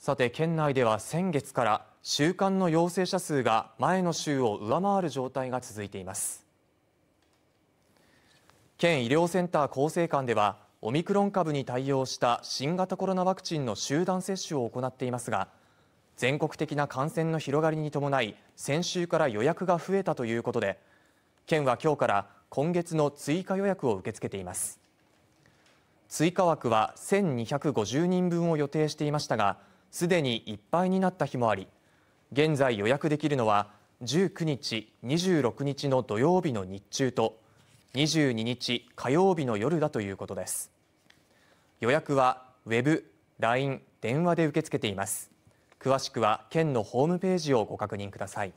さて県内では先月から週間の陽性者数が前の週を上回る状態が続いています県医療センター厚生館ではオミクロン株に対応した新型コロナワクチンの集団接種を行っていますが全国的な感染の広がりに伴い先週から予約が増えたということで県は今日から今月の追加予約を受け付けています追加枠は1250人分を予定していましたがすでにいっぱいになった日もあり現在予約できるのは19日、26日の土曜日の日中と22日火曜日の夜だということです予約はウェブ、LINE、電話で受け付けています詳しくは県のホームページをご確認ください